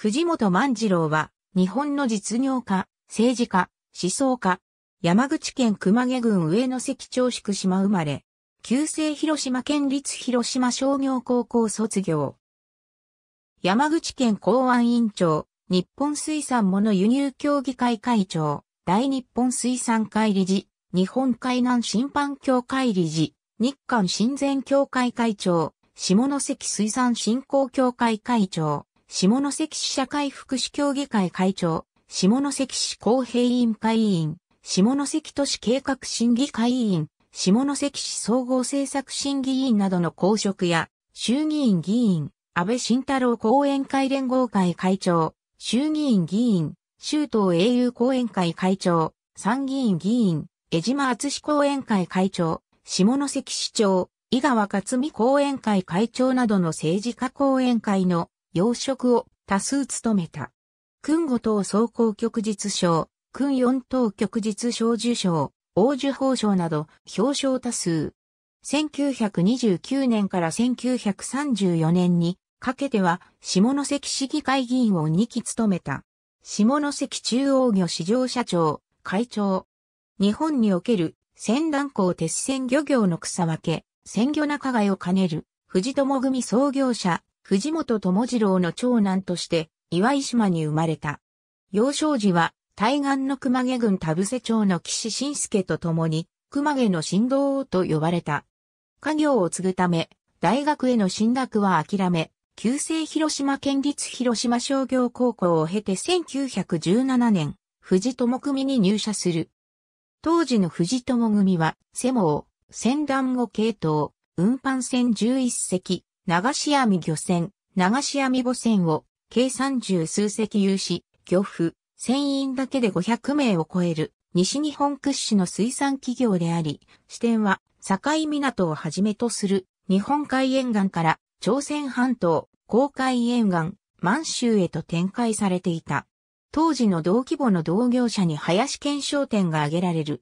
藤本万次郎は、日本の実業家、政治家、思想家、山口県熊毛郡上関町宿島生まれ、旧制広島県立広島商業高校卒業。山口県公安委員長、日本水産物輸入協議会会長、大日本水産会理事、日本海南審判協会理事、日韓親善協会会長、下関水産振興協会会長、下関市社会福祉協議会会長、下関市公平委員会委員、下関都市計画審議会委員、下関市総合政策審議委員などの公職や、衆議院議員、安倍晋太郎後援会連合会会長、衆議院議員、周東英雄後援会会長、参議院議員、江島厚志後援会会長、下関市長、井川克美後援会会長などの政治家後援会の要職を多数務めた。勲五等総工局実賞、勲四等局実賞受賞、王受法賞など表彰多数。1929年から1934年にかけては下関市議会議員を2期務めた。下関中央漁市場社長、会長。日本における仙団港鉄船漁業の草分け、鮮魚仲買を兼ねる藤友組創業者藤本智次郎の長男として、岩井島に生まれた。幼少時は、対岸の熊毛郡田伏町の岸信介と共に、熊毛の神道と呼ばれた。家業を継ぐため、大学への進学は諦め、旧制広島県立広島商業高校を経て1917年、藤友組に入社する。当時の藤友組は、瀬毛、ー、船団系統、運搬船11隻、流し網漁船、流し網母船を、計三十数隻有し、漁夫、船員だけで500名を超える、西日本屈指の水産企業であり、支店は、境港をはじめとする、日本海沿岸から、朝鮮半島、公海沿岸、満州へと展開されていた。当時の同規模の同業者に林県商店が挙げられる。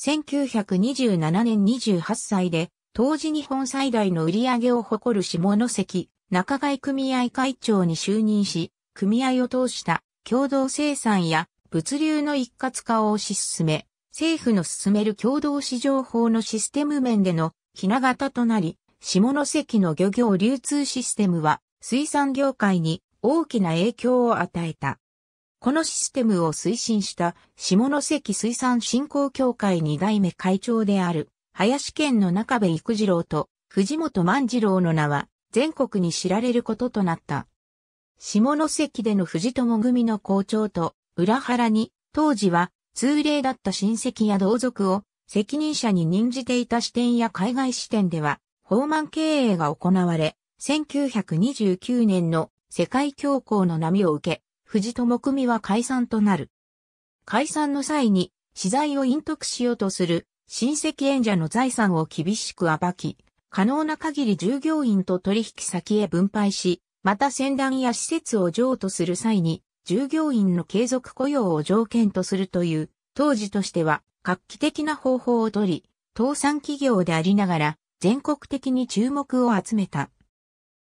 1927年28歳で当時日本最大の売り上げを誇る下関中外組合会長に就任し、組合を通した共同生産や物流の一括化を推し進め、政府の進める共同市場法のシステム面での雛形となり、下関の漁業流通システムは水産業界に大きな影響を与えた。このシステムを推進した下関水産振興協会2代目会長である林県の中部育次郎と藤本万次郎の名は全国に知られることとなった。下関での藤友組の校長と裏腹に当時は通例だった親戚や同族を責任者に任じていた支店や海外支店では、法満経営が行われ、1929年の世界恐慌の波を受け、藤友組は解散となる。解散の際に、資材を隠匿しようとする親戚縁者の財産を厳しく暴き、可能な限り従業員と取引先へ分配し、また船団や施設を譲渡する際に、従業員の継続雇用を条件とするという、当時としては画期的な方法をとり、倒産企業でありながら、全国的に注目を集めた。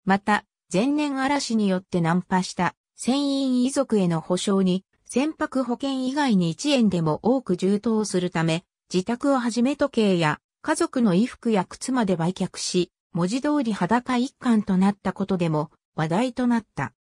また、前年嵐によって難破した船員遺族への保障に、船舶保険以外に1円でも多く充当するため、自宅をはじめ時計や家族の衣服や靴まで売却し、文字通り裸一貫となったことでも話題となった。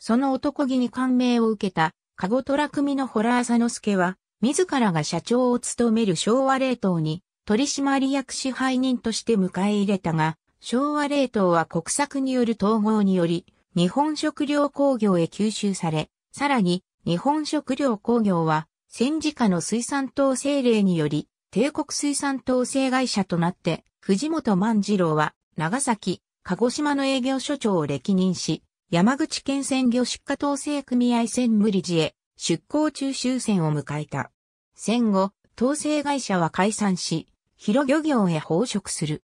その男気に感銘を受けた、カゴトラ組のホラー佐之助は、自らが社長を務める昭和冷凍に取締役支配人として迎え入れたが、昭和冷凍は国策による統合により、日本食料工業へ吸収され、さらに日本食料工業は戦時下の水産統制令により、帝国水産統制会社となって、藤本万次郎は、長崎、鹿児島の営業所長を歴任し、山口県鮮魚出荷統制組合船無理寺へ、出港中終戦を迎えた。戦後、統制会社は解散し、広漁業へ放職する。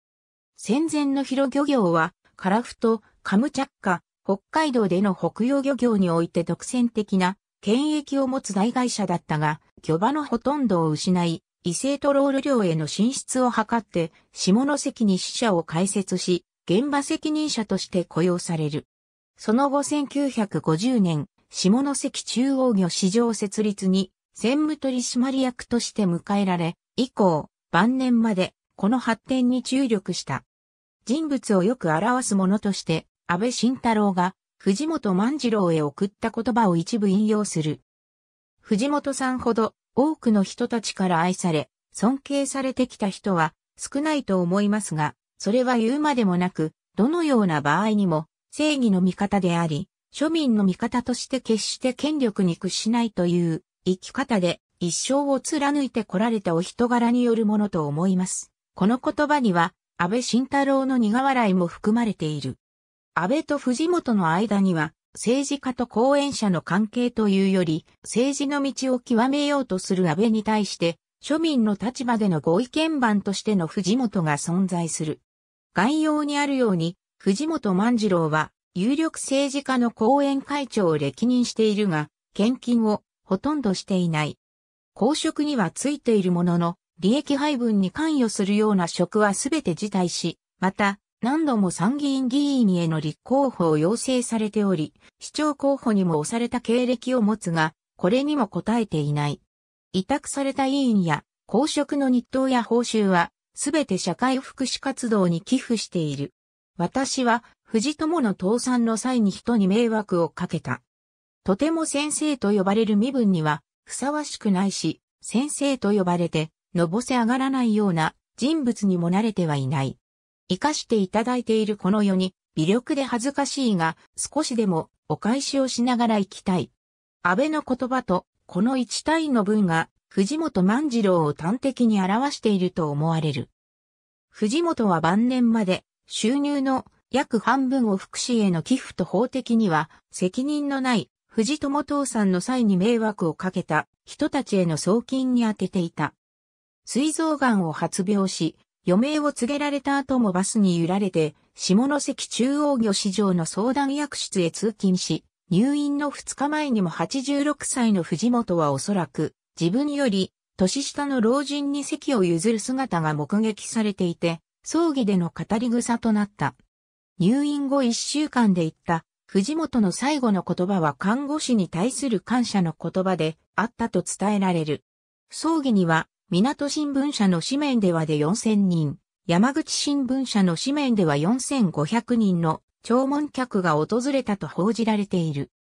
戦前の広漁業は、カラフト、カムチャッカ、北海道での北洋漁業において独占的な権益を持つ大会社だったが、巨馬のほとんどを失い、異性トロール量への進出を図って、下関に支社を開設し、現場責任者として雇用される。その後1950年、下関中央魚市場設立に専務取締役として迎えられ、以降、晩年までこの発展に注力した。人物をよく表すものとして、安倍晋太郎が藤本万次郎へ送った言葉を一部引用する。藤本さんほど多くの人たちから愛され、尊敬されてきた人は少ないと思いますが、それは言うまでもなく、どのような場合にも正義の味方であり、庶民の味方として決して権力に屈しないという生き方で一生を貫いてこられたお人柄によるものと思います。この言葉には安倍晋太郎の苦笑いも含まれている。安倍と藤本の間には、政治家と講演者の関係というより、政治の道を極めようとする安倍に対して、庶民の立場での合意見番としての藤本が存在する。概要にあるように、藤本万次郎は、有力政治家の後援会長を歴任しているが、献金をほとんどしていない。公職にはついているものの、利益配分に関与するような職はすべて辞退し、また、何度も参議院議員への立候補を要請されており、市長候補にも押された経歴を持つが、これにも応えていない。委託された委員や公職の日当や報酬は、すべて社会福祉活動に寄付している。私は、藤友の倒産の際に人に迷惑をかけた。とても先生と呼ばれる身分には、ふさわしくないし、先生と呼ばれて、のぼせ上がらないような人物にも慣れてはいない。生かしていただいているこの世に、微力で恥ずかしいが、少しでもお返しをしながら行きたい。安倍の言葉と、この一体の文が、藤本万次郎を端的に表していると思われる。藤本は晩年まで、収入の約半分を福祉への寄付と法的には、責任のない藤友父さんの際に迷惑をかけた人たちへの送金に充てていた。水臓癌を発病し、余命を告げられた後もバスに揺られて、下関中央魚市場の相談役室へ通勤し、入院の2日前にも86歳の藤本はおそらく、自分より、年下の老人に席を譲る姿が目撃されていて、葬儀での語り草となった。入院後1週間で言った、藤本の最後の言葉は看護師に対する感謝の言葉であったと伝えられる。葬儀には港新聞社の紙面ではで4000人、山口新聞社の紙面では4500人の弔問客が訪れたと報じられている。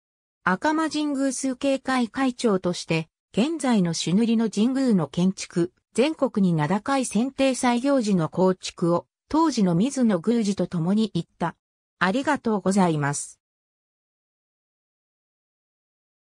赤間神宮数景会会長として、現在の朱塗りの神宮の建築、全国に名高い選定祭行事の構築を、当時の水野宮司と共に行った。ありがとうございます。